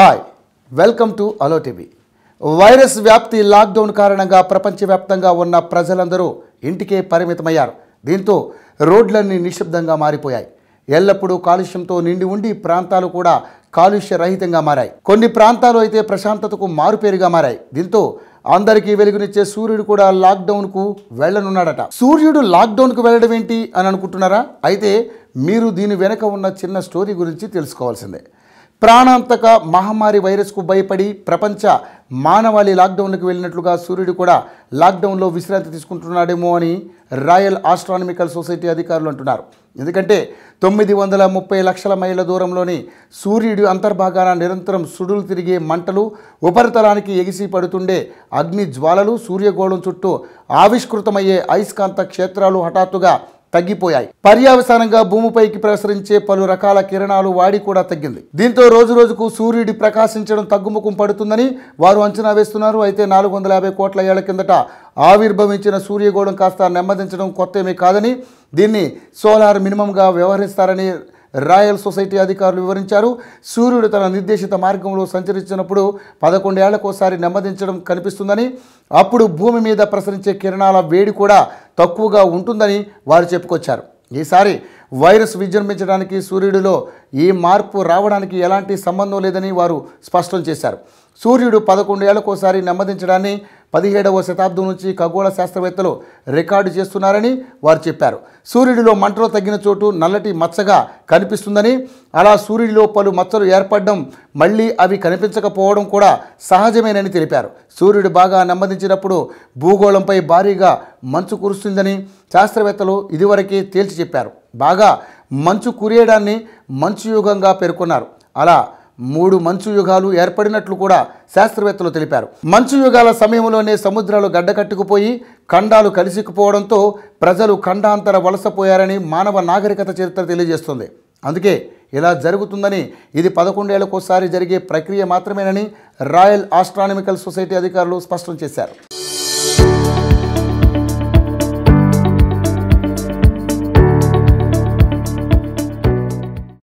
hi welcome to అలో TV virus వ్యాప్తి lockdown కారణంగా ప్రపంచవ్యాప్తంగా ఉన్న ప్రజలందరూ ఇంటికే పరిమితమయ్యారు దీంతో రోడ్లన్నీ నిశ్శబ్దంగా మారిపోయాయి ఎల్లప్పుడూ కాలుష్యంతో నిండి ఉండి ప్రాంతాలు కూడా కాలుష్య రహితంగా మారాయి కొన్ని ప్రాంతాలు అయితే ప్రశాంతతకు మారుపేరుగా మారాయి దీంతో అందరికీ వెలుగునిచ్చే సూర్యుడు కూడా లాక్డౌన్కు వెళ్ళనున్నాడట సూర్యుడు లాక్డౌన్కు వెళ్ళడం ఏంటి అని అనుకుంటున్నారా అయితే మీరు దీని వెనక ఉన్న చిన్న స్టోరీ గురించి తెలుసుకోవాల్సిందే ప్రాణాంతక మహమ్మారి వైరస్కు భయపడి ప్రపంచ మానవాళి లాక్డౌన్లకు వెళ్ళినట్లుగా సూర్యుడు కూడా లాక్డౌన్లో విశ్రాంతి తీసుకుంటున్నాడేమో అని రాయల్ ఆస్ట్రానమికల్ సొసైటీ అధికారులు అంటున్నారు ఎందుకంటే తొమ్మిది వందల ముప్పై లక్షల మైళ్ళ దూరంలోని సూర్యుడి అంతర్భాగాన నిరంతరం సుడులు తిరిగే మంటలు ఉపరితలానికి ఎగిసి పడుతుండే అగ్ని జ్వాలలు సూర్యగోళం చుట్టూ ఆవిష్కృతమయ్యే అయస్కాంత క్షేత్రాలు హఠాత్తుగా తగ్గిపోయాయి పర్యావసానంగా భూమిపైకి ప్రసరించే పలు రకాల కిరణాలు వాడి కూడా తగ్గింది దీంతో రోజు రోజుకు సూర్యుడి ప్రకాశించడం తగ్గుముఖం పడుతుందని వారు అంచనా వేస్తున్నారు అయితే నాలుగు వందల యాభై కోట్ల ఏళ్ల కిందట ఆవిర్భవించిన సూర్యగోళం కాస్త నెమ్మదించడం కొత్తేమీ కాదని దీన్ని సోలార్ మినిమంగా వ్యవహరిస్తారని రాయల్ సొసైటీ అధికారులు వివరించారు సూర్యుడు తన నిర్దేశిత మార్గంలో సంచరించినప్పుడు పదకొండేళ్లకోసారి నెమ్మదించడం కనిపిస్తుందని అప్పుడు భూమి మీద ప్రసరించే కిరణాల వేడి కూడా తక్కువగా ఉంటుందని వారు చెప్పుకొచ్చారు ఈసారి వైరస్ విజృంభించడానికి సూర్యుడిలో ఈ మార్పు రావడానికి ఎలాంటి సంబంధం లేదని వారు స్పష్టం చేశారు సూర్యుడు పదకొండు ఏళ్ళకోసారి నెమ్మదించడాన్ని పదిహేడవ శతాబ్దం నుంచి ఖగోళ శాస్త్రవేత్తలు రికార్డు చేస్తున్నారని వారు చెప్పారు సూర్యుడిలో మంటలు తగ్గిన చోటు నల్లటి మచ్చగా కనిపిస్తుందని అలా సూర్యుడిలో పలు మచ్చలు ఏర్పడడం మళ్ళీ అవి కనిపించకపోవడం కూడా సహజమేనని తెలిపారు సూర్యుడు బాగా నెమ్మదించినప్పుడు భూగోళంపై భారీగా మంచు కురుస్తుందని శాస్త్రవేత్తలు ఇదివరకే తేల్చి చెప్పారు బాగా మంచు కురియడాన్ని మంచు యుగంగా పేర్కొన్నారు అలా మూడు మంచు యుగాలు ఏర్పడినట్లు కూడా శాస్త్రవేత్తలు తెలిపారు మంచు యుగాల సమయంలోనే సముద్రాలు గడ్డకట్టుకుపోయి ఖండాలు కలిసికుపోవడంతో ప్రజలు ఖండాంతర వలసపోయారని మానవ నాగరికత చరిత్ర తెలియజేస్తుంది అందుకే ఇలా జరుగుతుందని ఇది పదకొండేళ్లకోసారి జరిగే ప్రక్రియ మాత్రమేనని రాయల్ ఆస్ట్రానమికల్ సొసైటీ అధికారులు స్పష్టం చేశారు